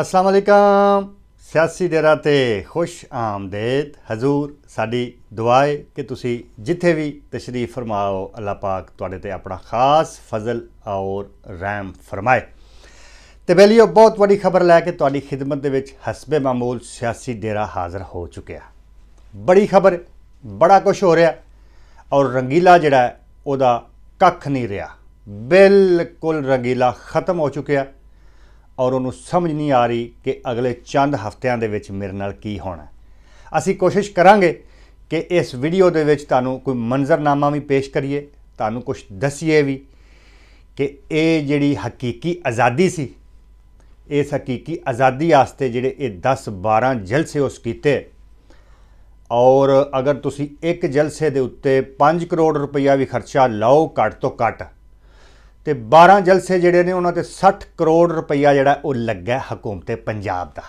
ਅਸਲਾਮ ਅਲੈਕਮ ਸਿਆਸੀ ਡੇਰਾ ਤੇ ਖੁਸ਼ ਆਮਦੇਦ ਹਜ਼ੂਰ ਸਾਡੀ ਦੁਆਏ ਕਿ ਤੁਸੀਂ ਜਿੱਥੇ ਵੀ ਤਸ਼ਰੀਫ ਫਰਮਾਓ ਅੱਲਾਹ ਪਾਕ ਤੁਹਾਡੇ ਤੇ ਆਪਣਾ ਖਾਸ ਫਜ਼ਲ ਔਰ ਰਹਿਮ ਫਰਮਾਏ ਤੇ ਬੈਲੀਓ ਬਹੁਤ ਵੱਡੀ ਖਬਰ ਲੈ ਕੇ ਤੁਹਾਡੀ ਖidmat ਦੇ ਵਿੱਚ ਹਸਬੇ ਮਾਮੂਲ ਸਿਆਸੀ ਡੇਰਾ ਹਾਜ਼ਰ ਹੋ ਚੁੱਕਿਆ ਬੜੀ ਖਬਰ ਬੜਾ ਕੁਝ ਹੋ ਰਿਹਾ ਔਰ ਰੰਗੀਲਾ ਜਿਹੜਾ ਉਹਦਾ ਕੱਖ ਨਹੀਂ ਰਿਹਾ ਬਿਲਕੁਲ ਰੰਗੀਲਾ ਖਤਮ ਹੋ ਚੁੱਕਿਆ ਔਰ ਉਹਨੂੰ ਸਮਝ ਨਹੀਂ ਆ ਰਹੀ ਕਿ ਅਗਲੇ ਚੰਦ ਹਫ਼ਤਿਆਂ ਦੇ ਵਿੱਚ ਮੇਰੇ ਨਾਲ ਕੀ ਹੋਣਾ ਅਸੀਂ ਕੋਸ਼ਿਸ਼ ਕਰਾਂਗੇ ਕਿ ਇਸ ਵੀਡੀਓ ਦੇ ਵਿੱਚ ਤੁਹਾਨੂੰ ਕੋਈ ਮੰਜ਼ਰਨਾਮਾ ਵੀ ਪੇਸ਼ ਕਰੀਏ ਤੁਹਾਨੂੰ ਕੁਝ ਦਸੀਏ ਵੀ ਕਿ ਇਹ ਜਿਹੜੀ ਹਕੀਕੀ ਆਜ਼ਾਦੀ ਸੀ ਇਹ ਹਕੀਕੀ ਆਜ਼ਾਦੀ ਆਸਤੇ ਜਿਹੜੇ ਇਹ 10 12 ਜਲਸੇ ਉਸ ਕੀਤੇ ਔਰ ਅਗਰ ਤੁਸੀਂ ਇੱਕ ਜਲਸੇ ਦੇ ਉੱਤੇ 5 ਕਰੋੜ ਰੁਪਈਆ ਵੀ ਖਰਚਾ ਲਾਓ ਘੱਟ ਤੋਂ ਘੱਟ ਤੇ 12 ਜਲਸੇ ਜਿਹੜੇ ਨੇ ਉਹਨਾਂ ਤੇ 60 ਕਰੋੜ ਰੁਪਈਆ ਜਿਹੜਾ ਉਹ ਲੱਗਾ ਹਕੂਮਤੇ ਪੰਜਾਬ ਦਾ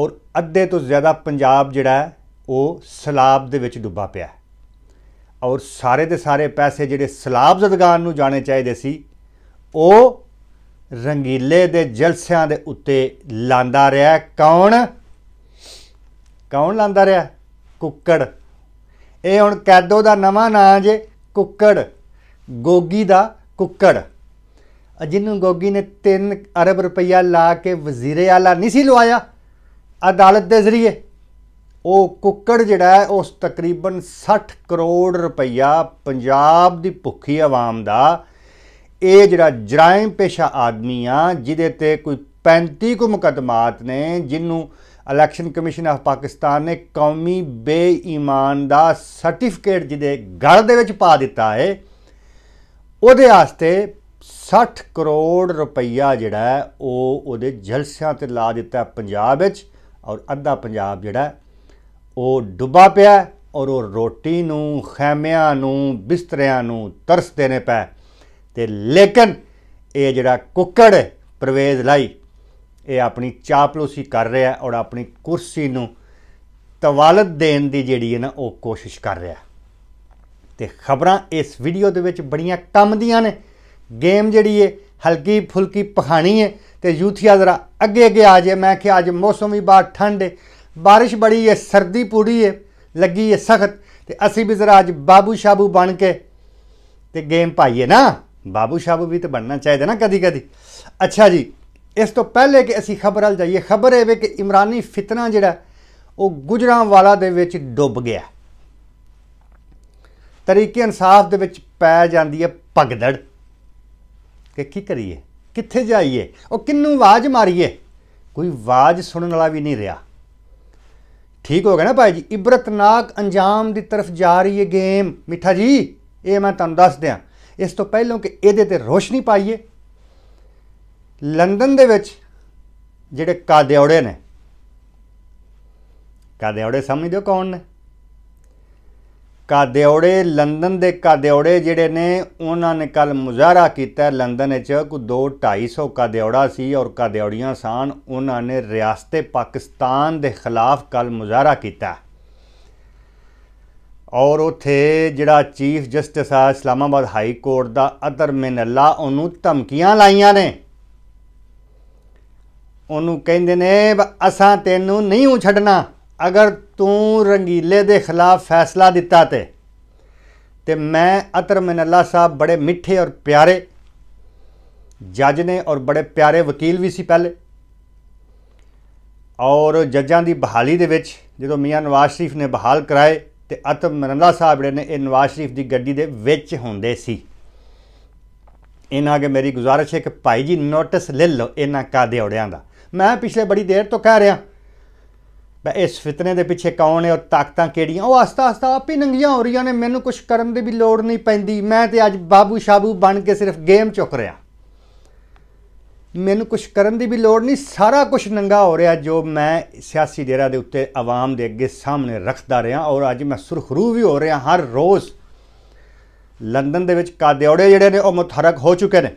ਔਰ ਅੱਧੇ ਤੋਂ ਜ਼ਿਆਦਾ ਪੰਜਾਬ ਜਿਹੜਾ ਉਹ ਸਲਾਬ ਦੇ ਵਿੱਚ ਡੁੱਬਾ ਪਿਆ ਔਰ ਸਾਰੇ ਦੇ ਸਾਰੇ ਪੈਸੇ ਜਿਹੜੇ ਸਲਾਬ ਜ਼ਦਗਾਨ ਨੂੰ ਜਾਣੇ ਚਾਹੀਦੇ ਸੀ ਉਹ ਰੰਗੀਲੇ ਦੇ ਜਲਸਿਆਂ ਦੇ ਉੱਤੇ ਲਾਂਦਾ ਰਿਹਾ ਕੌਣ ਕੌਣ ਲਾਂਦਾ ਰਿਹਾ ਕੁੱਕੜ ਇਹ ਹੁਣ ਕੈਦੋ ਦਾ ਨਵਾਂ ਨਾਂ ਜੇ ਕੁੱਕੜ ਗੋਗੀ ਦਾ ਕੁੱਕੜ ਜਿਹਨੂੰ ਗੋਗੀ ਨੇ 3 ਅਰਬ ਰੁਪਈਆ ਲਾ ਕੇ ਵਜ਼ੀਰੇ ਆਲਾ ਨਹੀਂ ਸੀ ਲਵਾਇਆ ਅਦਾਲਤ ਦੇ ਜ਼ਰੀਏ ਉਹ ਕੁੱਕੜ ਜਿਹੜਾ ਹੈ ਉਸ ਤਕਰੀਬਨ 60 ਕਰੋੜ ਰੁਪਈਆ ਪੰਜਾਬ ਦੀ ਭੁੱਖੀ ਆਵਾਮ ਦਾ ਇਹ ਜਿਹੜਾ ਜਰਾਇਮ ਪੇਸ਼ਾ ਆਦਮੀ ਆ ਜਿਹਦੇ ਤੇ ਕੋਈ 35 ਕੁ ਮੁਕਦਮਾਤ ਨੇ ਜਿੰਨੂੰ ਇਲੈਕਸ਼ਨ ਕਮਿਸ਼ਨ ਆਫ ਪਾਕਿਸਤਾਨ ਨੇ ਕੌਮੀ ਬੇਈਮਾਨ ਦਾ ਸਰਟੀਫਿਕੇਟ ਜਿਹਦੇ ਗੜ ਦੇ ਵਿੱਚ ਪਾ ਦਿੱਤਾ ਹੈ ਉਹਦੇ ਵਾਸਤੇ 60 ਕਰੋੜ ਰੁਪਈਆ ਜਿਹੜਾ ਉਹ ਉਹਦੇ ਜਲਸਿਆਂ ਤੇ ਲਾ ਦਿੱਤਾ ਪੰਜਾਬ ਵਿੱਚ ਔਰ ਅੱਧਾ ਪੰਜਾਬ ਜਿਹੜਾ ਉਹ ਡੁੱਬਾ ਪਿਆ ਔਰ ਉਹ ਰੋਟੀ ਨੂੰ ਖੈਮਿਆਂ ਨੂੰ ਬਿਸਤਰਿਆਂ ਨੂੰ ਤਰਸਦੇ ਨੇ ਪੈ ਤੇ ਲੇਕਿਨ ਇਹ ਜਿਹੜਾ ਕੁੱਕੜ ਪ੍ਰਵੇਜ਼ ਲਈ ਇਹ ਆਪਣੀ ਚਾਪਲੂਸੀ ਕਰ ਰਿਹਾ ਔਰ ਆਪਣੀ ਕੁਰਸੀ ਨੂੰ ਤਵਾਲਤ ਦੇਣ ਦੀ ਜਿਹੜੀ ਹੈ ਨਾ ਉਹ ਕੋਸ਼ਿਸ਼ ਕਰ ਰਿਹਾ ਤੇ ਖਬਰਾਂ ਇਸ ਵੀਡੀਓ ਦੇ ਵਿੱਚ ਬੜੀਆਂ ਕੰਮ ਦੀਆਂ ਨੇ ਗੇਮ ਜਿਹੜੀ ਏ ਹਲਕੀ ਫੁਲਕੀ ਪਖਾਣੀ ਏ ਤੇ ਯੂਥੀਆ ਜ਼ਰਾ ਅੱਗੇ ਅੱਗੇ ਆ ਜੇ ਮੈਂ ਕਿ ਅੱਜ ਮੌਸਮ ਵੀ ਬਾਹਰ ਠੰਡ ਏ ਬਾਰਿਸ਼ ਬੜੀ ਏ ਸਰਦੀ ਪੂਰੀ ਏ ਲੱਗੀ ਏ ਸਖਤ ਤੇ ਅਸੀਂ ਵੀ ਜ਼ਰਾ ਅੱਜ ਬਾਬੂ ਸ਼ਾਬੂ ਬਣ ਕੇ ਤੇ ਗੇਮ ਪਾਈਏ ਨਾ ਬਾਬੂ ਸ਼ਾਬੂ ਵੀ ਤੇ ਬਣਨਾ ਚਾਹੀਦਾ ਨਾ ਕਦੀ ਕਦੀ ਅੱਛਾ ਜੀ ਇਸ ਤੋਂ ਪਹਿਲੇ ਕਿ ਅਸੀਂ ਖਬਰ ਹਲ ਜਾਈਏ ਖਬਰ ਹੈ ਕਿ ਇਮਰਾਨੀ ਫਿਤਨਾ ਜਿਹੜਾ ਉਹ ਗੁਜਰਾਂਵਾਲਾ ਦੇ ਵਿੱਚ ਡੁੱਬ ਗਿਆ ਤਰੀਕੇ ਇਨਸਾਫ ਦੇ ਵਿੱਚ ਪੈ ਜਾਂਦੀ ਹੈ ਪਗਦੜ ਕਿ ਕੀ ਕਰੀਏ ਕਿੱਥੇ ਜਾਈਏ ਉਹ ਕਿੰਨੂੰ ਆਵਾਜ਼ ਮਾਰੀਏ ਕੋਈ ਆਵਾਜ਼ ਸੁਣਨ ਵਾਲਾ ਵੀ ਨਹੀਂ ਰਿਹਾ ਠੀਕ ਹੋ ਗਿਆ ਨਾ ਭਾਈ ਜੀ ਇਬਰਤਨਾਕ ਅੰਜਾਮ ਦੀ ਤਰਫ ਜਾ ਰਹੀ ਹੈ ਗੇਮ ਮਿੱਠਾ ਜੀ ਇਹ ਮੈਂ ਤੁਹਾਨੂੰ ਦੱਸ ਦਿਆਂ ਇਸ ਤੋਂ ਪਹਿਲਾਂ ਕਿ ਇਹਦੇ ਤੇ ਰੋਸ਼ਨੀ ਪਾਈਏ ਲੰਡਨ ਦੇ ਵਿੱਚ ਜਿਹੜੇ ਕਾਦਿਆੜੇ ਨੇ ਕਾਦਿਆੜੇ ਸਮਝਦੇ ਹੋ ਕੌਣ ਨੇ ਕਾਦਿਓੜੇ ਲੰਡਨ ਦੇ ਕਾਦਿਓੜੇ ਜਿਹੜੇ ਨੇ ਉਹਨਾਂ ਨੇ ਕੱਲ ਮੁਜ਼ਾਹਰਾ ਕੀਤਾ ਲੰਡਨ ਵਿੱਚ ਕੋਈ 2-250 ਕਾਦਿਓੜਾ ਸੀ ਔਰ ਕਾਦਿਓੜੀਆਂ ਸਾਨ ਉਹਨਾਂ ਨੇ ਰਿਆਸਤੇ ਪਾਕਿਸਤਾਨ ਦੇ ਖਿਲਾਫ ਕੱਲ ਮੁਜ਼ਾਹਰਾ ਕੀਤਾ ਔਰ ਉਥੇ ਜਿਹੜਾ ਚੀਫ ਜਸਟਿਸ ਆ ਇਸਲਾਮਾਬਾਦ ਹਾਈ ਕੋਰਟ ਦਾ ਅਦਰ ਅੱਲਾ ਉਹਨੂੰ ਧਮਕੀਆਂ ਲਾਈਆਂ ਨੇ ਉਹਨੂੰ ਕਹਿੰਦੇ ਨੇ ਅਸਾਂ ਤੈਨੂੰ ਨਹੀਂ ਛੱਡਣਾ ਅਗਰ ਤੂੰ ਰੰਗੀਲੇ ਦੇ ਖਿਲਾਫ ਫੈਸਲਾ ਦਿੱਤਾ ਤੇ ਤੇ ਮੈਂ ਅਤਰ ਮਿਨੱਲਾ ਸਾਹਿਬ ਬੜੇ ਮਿੱਠੇ ਔਰ ਪਿਆਰੇ ਜੱਜ ਨੇ ਔਰ ਬੜੇ ਪਿਆਰੇ ਵਕੀਲ ਵੀ ਸੀ ਪਹਿਲੇ ਔਰ ਜੱਜਾਂ ਦੀ ਬਹਾਲੀ ਦੇ ਵਿੱਚ ਜਦੋਂ ਮੀਆਂ ਨਵਾਜ਼ ਸ਼ਰੀਫ ਨੇ ਬਹਾਲ ਕਰਾਏ ਤੇ ਅਤਰ ਮਿਨੱਲਾ ਸਾਹਿਬ ਜਿਹੜੇ ਨੇ ਇਹ ਨਵਾਜ਼ ਸ਼ਰੀਫ ਦੀ ਗੱਡੀ ਦੇ ਵਿੱਚ ਹੁੰਦੇ ਸੀ ਇਹਨਾਂ ਅਗੇ ਮੇਰੀ ਗੁਜ਼ਾਰਿਸ਼ ਹੈ ਕਿ ਭਾਈ ਜੀ ਨੋਟਿਸ ਲੈ ਲਓ ਇਹਨਾਂ ਕਾਦੇ ਔੜਿਆਂ ਦਾ ਮੈਂ ਪਿਛਲੇ ਬੜੀ ਦੇਰ ਤੋਂ ਕਹਿ ਰਿਹਾ ਇਸ ਫਿਤਨੇ ਦੇ ਪਿੱਛੇ ਕੌਣ ਨੇ ਔਰ ਤਾਕਤਾਂ ਕਿਹੜੀਆਂ ਉਹ ਆਸਤਾ ਆਸਤਾ ਆਪ ਹੀ ਨੰਗੀਆਂ ਹੋ ਰਹੀਆਂ ਨੇ ਮੈਨੂੰ ਕੁਝ ਕਰਨ ਦੀ ਵੀ ਲੋੜ ਨਹੀਂ ਪੈਂਦੀ ਮੈਂ ਤੇ ਅੱਜ ਬਾਬੂ ਸ਼ਾਬੂ ਬਣ ਕੇ ਸਿਰਫ ਗੇਮ ਚੁੱਕ ਰਿਹਾ ਮੈਨੂੰ ਕੁਝ ਕਰਨ ਦੀ ਵੀ ਲੋੜ ਨਹੀਂ ਸਾਰਾ ਕੁਝ ਨੰਗਾ ਹੋ ਰਿਹਾ ਜੋ ਮੈਂ ਸਿਆਸੀ ਡੇਰਾ ਦੇ ਉੱਤੇ ਆਵਾਮ ਦੇ ਅੱਗੇ ਸਾਹਮਣੇ ਰੱਖਦਾ ਰਿਹਾ ਔਰ ਅੱਜ ਮੈਂ ਸੁਰਖਰੂ ਵੀ ਹੋ ਰਿਹਾ ਹਰ ਰੋਜ਼ ਲੰਡਨ ਦੇ ਵਿੱਚ ਕਾਦਿਓੜੇ ਜਿਹੜੇ ਨੇ ਉਹ ਮੁਥਰਕ ਹੋ ਚੁੱਕੇ ਨੇ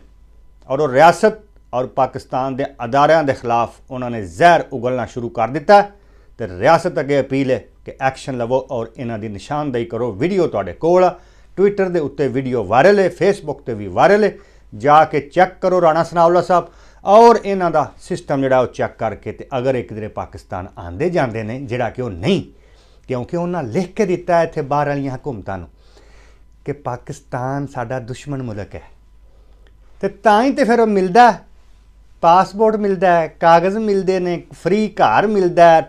ਔਰ ਉਹ ਰਿਆਸਤ ਔਰ ਪਾਕਿਸਤਾਨ ਦੇ ਅਦਾਰਿਆਂ ਦੇ ਖਿਲਾਫ ਉਹਨਾਂ ਨੇ ਜ਼ਹਿਰ ਉਗਲਣਾ ਸ਼ੁਰੂ ਕਰ ਦਿੱਤਾ ਹੈ ਤੇ ਰਿਆਸਤ ਅੱਗੇ ਅਪੀਲ ਹੈ ਕਿ ਐਕਸ਼ਨ ਲਵੋ ਔਰ ਇਹਨਾਂ ਦੀ ਨਿਸ਼ਾਨਦੇਹੀ ਕਰੋ ਵੀਡੀਓ ਤੁਹਾਡੇ ਕੋਲ ਆ ਟਵਿੱਟਰ ਦੇ ਉੱਤੇ ਵੀਡੀਓ ਵਾਇਰਲ ਹੈ ਫੇਸਬੁੱਕ ਤੇ ਵੀ ਵਾਇਰਲ ਹੈ ਜਾ ਕੇ ਚੈੱਕ ਕਰੋ ਰਾਣਾ ਸਨਾਉਲਾ ਸਾਹਿਬ ਔਰ ਇਹਨਾਂ ਦਾ ਸਿਸਟਮ ਜਿਹੜਾ ਉਹ ਚੈੱਕ ਕਰਕੇ ਤੇ ਅਗਰ ਇੱਕ ਦਿਨ ਪਾਕਿਸਤਾਨ ਆਂਦੇ ਜਾਂਦੇ ਨੇ ਜਿਹੜਾ ਕਿ ਉਹ ਨਹੀਂ ਕਿਉਂਕਿ ਉਹਨਾਂ ਲਿਖ ਕੇ ਦਿੱਤਾ ਇੱਥੇ ਬਾਹਰ ਵਾਲੀਆਂ ਹਕੂਮਤਾਂ ਨੂੰ ਕਿ ਪਾਕਿਸਤਾਨ ਸਾਡਾ ਦੁਸ਼ਮਣ ਮੁਲਕ ਹੈ ਤੇ ਤਾਂ ਹੀ ਤੇ ਫਿਰ ਉਹ ਮਿਲਦਾ ਪਾਸਪੋਰਟ ਮਿਲਦਾ ਹੈ ਕਾਗਜ਼ ਮਿਲਦੇ ਨੇ ਫ੍ਰੀ ਘਰ ਮਿਲਦਾ ਹੈ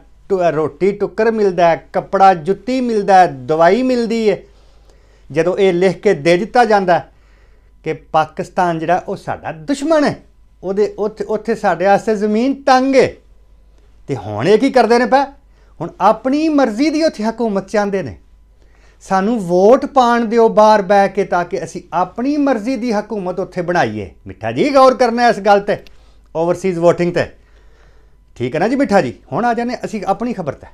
ਰੋਟੀ ਟੁੱਕਰ ਮਿਲਦਾ ਕੱਪੜਾ ਜੁੱਤੀ ਮਿਲਦਾ ਦਵਾਈ ਮਿਲਦੀ ਹੈ ਜਦੋਂ ਇਹ ਲਿਖ ਕੇ ਦੇ ਦਿੱਤਾ ਜਾਂਦਾ ਕਿ ਪਾਕਿਸਤਾਨ ਜਿਹੜਾ ਉਹ ਸਾਡਾ ਦੁਸ਼ਮਣ ਹੈ ਉਹਦੇ ਉੱਥੇ ਉੱਥੇ ਸਾਡੇ ਆਸੇ ਜ਼ਮੀਨ ਤੰਗ ਹੈ ਤੇ ਹੁਣ ਇਹ ਕੀ ਕਰਦੇ ਨੇ ਪੈ ਹੁਣ ਆਪਣੀ ਮਰਜ਼ੀ ਦੀ ਉੱਥੇ ਹਕੂਮਤ ਚਾਹੁੰਦੇ ਨੇ ਸਾਨੂੰ ਵੋਟ ਪਾਣ ਦਿਓ ਬਾਹਰ ਬੈ ਕੇ ਤਾਂ ਕਿ ਅਸੀਂ ਆਪਣੀ ਮਰਜ਼ੀ ਦੀ ਹਕੂਮਤ ਉੱਥੇ ਬਣਾਈਏ ਮਿੱਠਾ ਜੀ ਗੌਰ ਕਰਨਾ ਇਸ ਗੱਲ ਤੇ ਓਵਰਸੀਜ਼ ਵੋਟਿੰਗ ਤੇ ਠੀਕ ਹੈ ਨਾ ਜੀ ਮਿੱਠਾ ਜੀ ਹੁਣ ਆ ਜਾਨੇ ਅਸੀਂ ਆਪਣੀ ਖਬਰ ਤੇ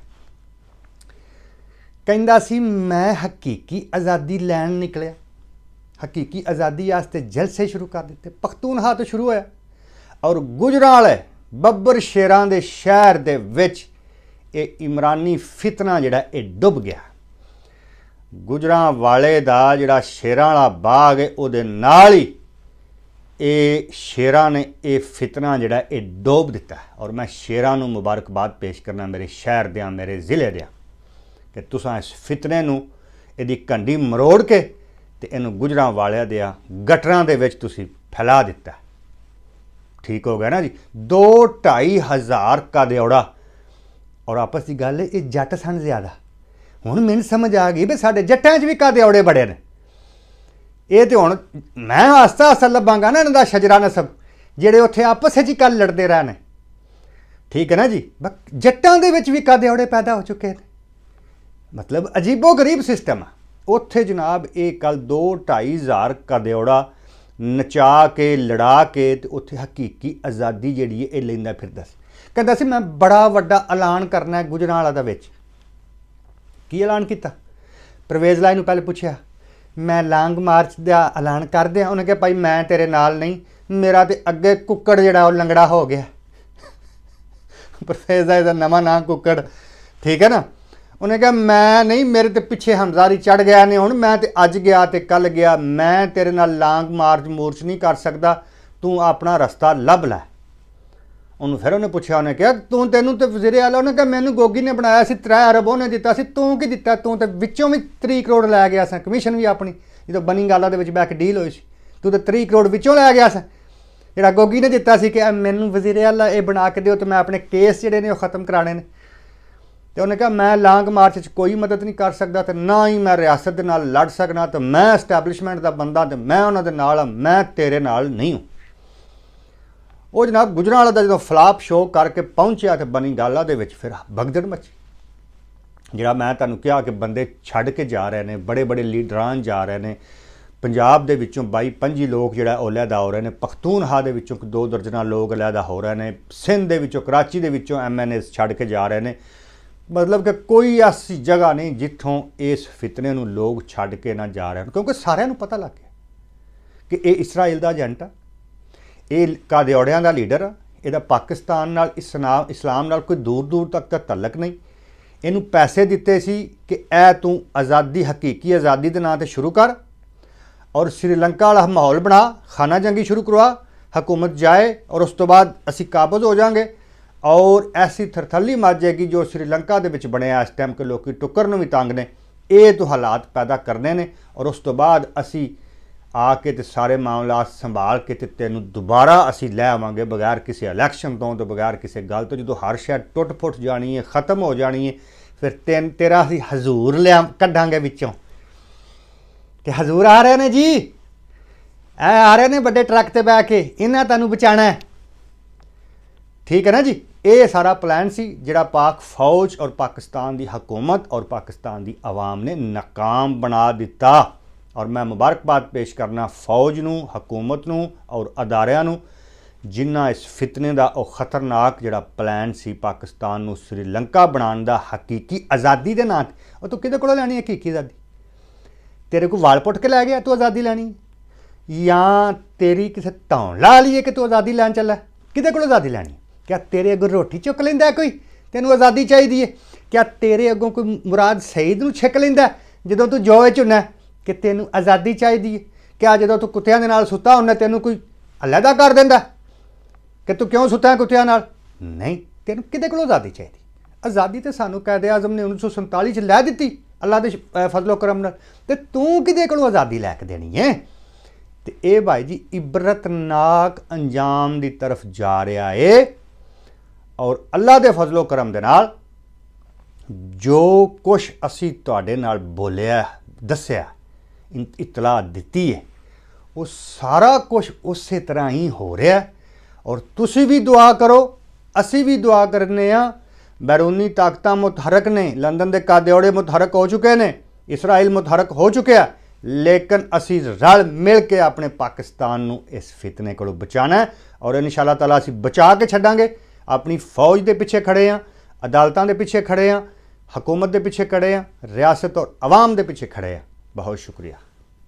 ਕਹਿੰਦਾ ਸੀ ਮੈਂ ਹਕੀਕੀ ਆਜ਼ਾਦੀ ਲੈਣ ਨਿਕਲਿਆ ਹਕੀਕੀ ਆਜ਼ਾਦੀ ਵਾਸਤੇ ਜਲਸੇ ਸ਼ੁਰੂ ਕਰ ਦਿੱਤੇ ਪਖਤੂਨਹਾ ਤੋਂ ਸ਼ੁਰੂ ਹੋਇਆ ਔਰ ਗੁਜਰਾਲ ਬੱਬਰ ਸ਼ੇਰਾਂ ਦੇ ਸ਼ਹਿਰ ਦੇ ਵਿੱਚ ਇਹ ਇਮਰਾਨੀ ਫਿਤਨਾ ਜਿਹੜਾ ਇਹ ਡੁੱਬ ਗਿਆ ਗੁਜਰਾਂ ਵਾਲੇ ਦਾ ਜਿਹੜਾ ਸ਼ੇਰਾਂ ਵਾਲਾ ਬਾਗ ਹੈ ਉਹਦੇ ਨਾਲ ਹੀ ਇਹ ਸ਼ੇਰਾਂ ਨੇ ਇਹ ਫਿਤਨਾ ਜਿਹੜਾ ਇਹ ਡੋਬ ਦਿੱਤਾ ਔਰ ਮੈਂ ਸ਼ੇਰਾਂ ਨੂੰ ਮੁਬਾਰਕਬਾਦ ਪੇਸ਼ ਕਰਨਾ ਮੇਰੇ ਸ਼ਹਿਰ ਦੇ ਆ ਮੇਰੇ ਜ਼ਿਲ੍ਹੇ ਦੇ ਆ ਕਿ ਤੁਸੀਂ ਇਸ ਫਿਤਨੇ ਨੂੰ ਇਹਦੀ ਕੰਢੀ ਮਰੋੜ ਕੇ ਤੇ ਇਹਨੂੰ ਗੁਜਰਾਂ ਵਾਲਿਆਂ ਦੇ ਆ ਗਟਰਾਂ ਦੇ ਵਿੱਚ ਤੁਸੀਂ ਫੈਲਾ ਦਿੱਤਾ ਠੀਕ ਹੋ ਗਿਆ ਨਾ ਜੀ 2 2.5 ਹਜ਼ਾਰ ਕਾ ਦਿਉੜਾ ਔਰ ਆਪਸ ਦੀ ਗੱਲ ਇਹ ਜੱਟ ਸਨ ਜ਼ਿਆਦਾ ਹੁਣ ਮੈਨੂੰ ਸਮਝ ਆ ਗਈ ਵੀ ਸਾਡੇ ਜੱਟਾਂ 'ਚ ਵੀ ਕਾ ਦਿਉੜੇ ਬੜੇ ਨੇ ਇਹ ਤੇ ਹੁਣ ਮੈਂ ਆਸਤਾ ਅਸਲ ਲੱਭਾਂਗਾ ਨਾ ਇਹਨਾਂ ਦਾ ਸ਼ਜਰਾ ਨਸਬ ਜਿਹੜੇ ਉੱਥੇ ਆਪਸ ਵਿੱਚ ਹੀ ਕੱਲ ਲੜਦੇ ਰਹੇ ਨੇ ਠੀਕ ਹੈ ਨਾ ਜੀ ਜੱਟਾਂ ਦੇ ਵਿੱਚ ਵੀ ਔੜੇ ਪੈਦਾ ਹੋ ਚੁੱਕੇ ਨੇ ਮਤਲਬ ਅਜੀਬੋ ਗਰੀਬ ਸਿਸਟਮ ਆ ਉੱਥੇ ਜਨਾਬ ਇਹ ਕੱਲ 2 2500 ਕਾਦਿਆੜਾ ਨਚਾ ਕੇ ਲੜਾ ਕੇ ਤੇ ਉੱਥੇ ਹਕੀਕੀ ਆਜ਼ਾਦੀ ਜਿਹੜੀ ਇਹ ਲੈਂਦਾ ਫਿਰਦਾ ਸੀ ਕਹਿੰਦਾ ਸੀ ਮੈਂ ਬੜਾ ਵੱਡਾ ਐਲਾਨ ਕਰਨਾ ਹੈ ਵਾਲਾ ਦਾ ਵਿੱਚ ਕੀ ਐਲਾਨ ਕੀਤਾ ਪ੍ਰਵੇਜ਼ ਲਾਈ ਨੂੰ ਪਹਿਲੇ ਪੁੱਛਿਆ ਮੈਂ ਲਾਂਗ ਮਾਰਚ ਦਾ ਐਲਾਨ ਕਰਦੇ ਆ ਉਹਨੇ ਕਿਹਾ ਭਾਈ ਮੈਂ ਤੇਰੇ ਨਾਲ ਨਹੀਂ ਮੇਰਾ ਤੇ ਅੱਗੇ ਕੁੱਕੜ ਜਿਹੜਾ ਉਹ ਲੰਗੜਾ ਹੋ ਗਿਆ ਪ੍ਰੋਫੈਸਰ ਦਾ ਨਵਾਂ ਨਾਂ ਕੁੱਕੜ ਠੀਕ ਹੈ ਨਾ ਉਹਨੇ ਕਿਹਾ ਮੈਂ ਨਹੀਂ ਮੇਰੇ ਤੇ ਪਿੱਛੇ ਹਮਜ਼ਾਰੀ ਚੜ ਗਿਆ ਨੇ ਹੁਣ ਮੈਂ ਤੇ ਅੱਜ ਗਿਆ ਤੇ ਕੱਲ ਗਿਆ ਮੈਂ ਤੇਰੇ ਨਾਲ ਲਾਂਗ ਮਾਰਚ ਮੋਰਚ ਨਹੀਂ ਕਰ ਸਕਦਾ ਤੂੰ ਆਪਣਾ ਰਸਤਾ ਲੱਭ ਲੈ ਉਹਨੂੰ ਫਿਰ ਉਹਨੇ ਪੁੱਛਿਆ ਉਹਨੇ ਕਿਹਾ ਤੂੰ ਤੈਨੂੰ ਤੇ ਵਜ਼ੀਰ ਆਲਾ ਉਹਨੇ ਕਿਹਾ ਮੈਨੂੰ ਗੋਗੀ ਨੇ ਬਣਾਇਆ ਸੀ 3 ਅਰਬ ਉਹਨੇ ਦਿੱਤਾ ਸੀ ਤੂੰ ਕੀ ਦਿੱਤਾ ਤੂੰ ਤੇ ਵਿੱਚੋਂ ਵੀ 3 ਕਰੋੜ ਲੈ ਗਿਆ ਸੀ ਕਮਿਸ਼ਨ ਵੀ ਆਪਣੀ ਜਦੋਂ ਬਨਿੰਗਾਲਾ ਦੇ ਵਿੱਚ ਬੈਕ ਡੀਲ ਹੋਈ ਸੀ ਤੂੰ ਤੇ 3 ਕਰੋੜ ਵਿੱਚੋਂ ਲੈ ਗਿਆ ਸੀ ਜਿਹੜਾ ਗੋਗੀ ਨੇ ਦਿੱਤਾ ਸੀ ਕਿ ਮੈਨੂੰ ਵਜ਼ੀਰ ਆਲਾ ਇਹ ਬਣਾ ਕੇ ਦਿਓ ਤੇ ਮੈਂ ਆਪਣੇ ਕੇਸ ਜਿਹੜੇ ਨੇ ਉਹ ਖਤਮ ਕਰਾਣੇ ਨੇ ਤੇ ਉਹਨੇ ਕਿਹਾ ਮੈਂ ਲਾਂਗ ਮਾਰਚ 'ਚ ਕੋਈ ਮਦਦ ਨਹੀਂ ਕਰ ਸਕਦਾ ਤੇ ਨਾ ਹੀ ਮੈਂ ਰਿਆਸਤ ਦੇ ਨਾਲ ਲੜ ਸਕਣਾ ਤੇ ਮੈਂ ਐਸਟੈਬਲਿਸ਼ਮੈਂਟ ਦਾ ਬੰਦਾ ਤੇ ਮੈਂ ਉਹਨਾਂ ਦੇ ਨਾਲ ਆ ਮੈਂ ਤੇਰੇ ਨਾਲ ਨਹੀਂ ਹਾਂ ਉਹ ਜਨਾਬ ਗੁਜਰਾਂਵਾਲਾ ਦਾ ਜਦੋਂ ਫਲਾਪ ਸ਼ੋਅ ਕਰਕੇ ਪਹੁੰਚਿਆ ਤੇ ਬਣੀ ਗਾਲਾ ਦੇ ਵਿੱਚ ਫਿਰ ਬਗਦੜ ਮੱਚੀ ਜਿਹੜਾ ਮੈਂ ਤੁਹਾਨੂੰ ਕਿਹਾ ਕਿ ਬੰਦੇ ਛੱਡ ਕੇ ਜਾ ਰਹੇ ਨੇ ਬੜੇ ਬੜੇ ਲੀਡਰਾਂ ਜਾ ਰਹੇ ਨੇ ਪੰਜਾਬ ਦੇ ਵਿੱਚੋਂ 22 25 ਲੋਕ ਜਿਹੜਾ ਦਾ ਹੋ ਰਹੇ ਨੇ ਪਖਤੂਨਹਾ ਦੇ ਵਿੱਚੋਂ ਦੋ ਦਰਜਨਾ ਲੋਕ ਦਾ ਹੋ ਰਹੇ ਨੇ ਸਿੰਧ ਦੇ ਵਿੱਚੋਂ ਕਰਾਚੀ ਦੇ ਵਿੱਚੋਂ ਐਮਐਨਐਸ ਛੱਡ ਕੇ ਜਾ ਰਹੇ ਨੇ ਮਤਲਬ ਕਿ ਕੋਈ ਐਸੀ ਜਗ੍ਹਾ ਨਹੀਂ ਜਿੱਥੋਂ ਇਸ ਫਿਤਨੇ ਨੂੰ ਲੋਕ ਛੱਡ ਕੇ ਨਾ ਜਾ ਰਹੇ ਕਿਉਂਕਿ ਸਾਰਿਆਂ ਨੂੰ ਪਤਾ ਲੱਗ ਗਿਆ ਕਿ ਇਹ ਇਸਰਾਇਲ ਦਾ ਏਜੰਟ ਆ ਇਹ ਕਾਦਿਓੜਿਆਂ ਦਾ ਲੀਡਰ ਇਹਦਾ ਪਾਕਿਸਤਾਨ ਨਾਲ ਇਸਲਾਮ ਨਾਲ ਕੋਈ ਦੂਰ ਦੂਰ ਤੱਕ ਦਾ ਤਲਕ ਨਹੀਂ ਇਹਨੂੰ ਪੈਸੇ ਦਿੱਤੇ ਸੀ ਕਿ ਐ ਤੂੰ ਆਜ਼ਾਦੀ ਹਕੀਕੀ ਆਜ਼ਾਦੀ ਦੇ ਨਾਂ ਤੇ ਸ਼ੁਰੂ ਕਰ ਔਰ ਸ਼੍ਰੀਲੰਕਾ ਵਾਲਾ ਮਾਹੌਲ ਬਣਾ ਖਾਨਾ ਜੰਗੀ ਸ਼ੁਰੂ ਕਰਵਾ ਹਕੂਮਤ ਜਾਏ ਔਰ ਉਸ ਤੋਂ ਬਾਅਦ ਅਸੀਂ ਕਾਬਜ਼ ਹੋ ਜਾਾਂਗੇ ਔਰ ਐਸੀ ਥਰਥੱਲੀ ਮੱਚ ਜਾਏਗੀ ਜੋ ਸ਼੍ਰੀਲੰਕਾ ਦੇ ਵਿੱਚ ਬਣਿਆ ਇਸ ਟਾਈਮ ਕਿ ਲੋਕੀ ਟੁੱਕਰ ਨੂੰ ਵੀ ਤੰਗ ਨੇ ਇਹ ਤੋਂ ਹਾਲਾਤ ਪੈਦਾ ਕਰਨੇ ਨੇ ਔਰ ਉਸ ਤੋਂ ਬਾਅਦ ਅਸੀਂ ਆ ਕੇ ਤੇ ਸਾਰੇ ਮਾਮਲੇ ਸੰਭਾਲ ਕੇ ਤੇ ਤੈਨੂੰ ਦੁਬਾਰਾ ਅਸੀਂ ਲੈ ਆਵਾਂਗੇ ਬਗੈਰ ਕਿਸੇ ਇਲੈਕਸ਼ਨ ਤੋਂ ਤੇ ਬਗੈਰ ਕਿਸੇ ਗੱਲ ਤੋਂ ਜਦੋਂ ਹਰ ਸ਼ੈ ਟੁੱਟ-ਫੁੱਟ ਜਾਣੀ ਹੈ ਖਤਮ ਹੋ ਜਾਣੀ ਹੈ ਫਿਰ ਤੈਨ ਤੇਰਾ ਅਸੀਂ ਹਜ਼ੂਰ ਲਿਆ ਕੱਢਾਂਗੇ ਵਿੱਚੋਂ ਤੇ ਹਜ਼ੂਰ ਆ ਰਹੇ ਨੇ ਜੀ ਐ ਆ ਰਹੇ ਨੇ ਵੱਡੇ ਟਰੱਕ ਤੇ ਬੈ ਕੇ ਇਹਨਾਂ ਤੁਹਾਨੂੰ ਬਚਾਣਾ ਹੈ ਠੀਕ ਹੈ ਨਾ ਜੀ ਇਹ ਸਾਰਾ ਪਲਾਨ ਸੀ ਜਿਹੜਾ ਪਾਕ ਫੌਜ ਔਰ ਪਾਕਿਸਤਾਨ ਦੀ ਹਕੂਮਤ ਔਰ ਪਾਕਿਸਤਾਨ ਦੀ ਆਵਾਮ ਨੇ ਨਾਕਾਮ ਬਣਾ ਦਿੱਤਾ ਔਰ ਮੈਂ ਮੁਬਾਰਕਬਾਦ ਪੇਸ਼ ਕਰਨਾ ਫੌਜ ਨੂੰ ਹਕੂਮਤ ਨੂੰ ਔਰ ਅਦਾਰਿਆਂ ਨੂੰ ਜਿਨ੍ਹਾਂ ਇਸ ਫਿਤਨੇ ਦਾ ਉਹ ਖਤਰਨਾਕ ਜਿਹੜਾ ਪਲਾਨ ਸੀ ਪਾਕਿਸਤਾਨ ਨੂੰ ਸ੍ਰੀਲੰਕਾ ਬਣਾਉਣ ਦਾ ਹਕੀਕੀ ਆਜ਼ਾਦੀ ਦੇ ਨਾਂ ਉਹ ਤੂੰ ਕਿਹਦੇ ਕੋਲੋਂ ਲੈਣੀ ਹੈ ਹਕੀਕੀ ਆਜ਼ਾਦੀ ਤੇਰੇ ਕੋਲ ਵਾਲ ਪੁੱਟ ਕੇ ਲੈ ਗਿਆ ਤੂੰ ਆਜ਼ਾਦੀ ਲੈਣੀ ਜਾਂ ਤੇਰੀ ਕਿਸੇ ਤੌਣ ਲਾ ਲਈਏ ਕਿ ਤੂੰ ਆਜ਼ਾਦੀ ਲੈਣ ਚੱਲਾ ਕਿਹਦੇ ਕੋਲੋਂ ਆਜ਼ਾਦੀ ਲੈਣੀ ਕਿਆ ਤੇਰੇ ਅੱਗੇ ਰੋਟੀ ਚੁੱਕ ਲੈਂਦਾ ਕੋਈ ਤੈਨੂੰ ਆਜ਼ਾਦੀ ਚਾਹੀਦੀ ਏ ਕਿਆ ਤੇਰੇ ਅੱਗੋਂ ਕੋਈ ਮੁਰਾਦ ਸਈਦ ਨੂੰ ਛਕ ਲੈਂਦਾ ਜਦੋਂ ਤੂੰ ਜੋਏ ਚੁਣਾ ਕਿ ਤੈਨੂੰ ਆਜ਼ਾਦੀ ਚਾਹੀਦੀ ਹੈ ਕਿ ਆ ਜਦੋਂ ਤੂੰ ਕੁੱਤਿਆਂ ਦੇ ਨਾਲ ਸੁੱਤਾ ਉਹਨੇ ਤੈਨੂੰ ਕੋਈ ਅਲੱਗਾ ਕਰ ਦਿੰਦਾ ਕਿ ਤੂੰ ਕਿਉਂ ਸੁੱਤਾ ਹੈ ਕੁੱਤਿਆਂ ਨਾਲ ਨਹੀਂ ਤੈਨੂੰ ਕਿਹਦੇ ਕੋਲ ਆਜ਼ਾਦੀ ਚਾਹੀਦੀ ਆਜ਼ਾਦੀ ਤੇ ਸਾਨੂੰ ਕਾਇਦੇ ਆਜ਼ਮ ਨੇ 1947 ਚ ਲੈ ਦਿੱਤੀ ਅੱਲਾ ਦੇ ਫਜ਼ਲੋ ਕਰਮ ਨਾਲ ਤੇ ਤੂੰ ਕਿਹਦੇ ਕੋਲ ਆਜ਼ਾਦੀ ਲੈ ਕੇ ਦੇਣੀ ਹੈ ਤੇ ਇਹ ਭਾਈ ਜੀ ਇਬਰਤਨਾਕ ਅੰਜਾਮ ਦੀ ਤਰਫ ਜਾ ਰਿਹਾ ਏ ਔਰ ਅੱਲਾ ਦੇ ਫਜ਼ਲੋ ਕਰਮ ਦੇ ਨਾਲ ਜੋ ਕੁਛ ਅਸੀਂ ਤੁਹਾਡੇ ਨਾਲ ਬੋਲਿਆ ਦੱਸਿਆ ਇਤਲਾ ਦਿੱਤੀ ਹੈ ਉਹ ਸਾਰਾ ਕੁਝ ਉਸੇ ਤਰ੍ਹਾਂ ਹੀ ਹੋ ਰਿਹਾ ਔਰ ਤੁਸੀਂ ਵੀ ਦੁਆ ਕਰੋ ਅਸੀਂ ਵੀ ਦੁਆ ਕਰਨੇ ਆ ਬੈਰੂਨੀ ਤਾਕਤਾਂ ਮੁਤਹਰਕ ਨੇ ਲੰਡਨ ਦੇ ਕਾਦਿਓੜੇ ਮੁਤਹਰਕ ਹੋ ਚੁੱਕੇ ਨੇ ਇਸਰਾਇਲ ਮੁਤਹਰਕ ਹੋ ਚੁੱਕਿਆ ਲੇਕਿਨ ਅਸੀਂ ਰਲ ਮਿਲ ਕੇ ਆਪਣੇ ਪਾਕਿਸਤਾਨ ਨੂੰ ਇਸ ਫਿਤਨੇ ਕੋਲੋਂ ਬਚਾਣਾ ਔਰ ਇਨਸ਼ਾਅੱਲਾ ਤਾਲਾ ਅਸੀਂ ਬਚਾ ਕੇ ਛੱਡਾਂਗੇ ਆਪਣੀ ਫੌਜ ਦੇ ਪਿੱਛੇ ਖੜੇ ਆ ਅਦਾਲਤਾਂ ਦੇ ਪਿੱਛੇ ਖੜੇ ਆ ਹਕੂਮਤ ਦੇ ਪਿੱਛੇ ਖੜੇ ਆ ਰਿਆਸਤ ਔਰ ਆਵਾਮ ਦੇ ਪਿੱਛੇ ਖੜੇ ਆ बहुत शुक्रिया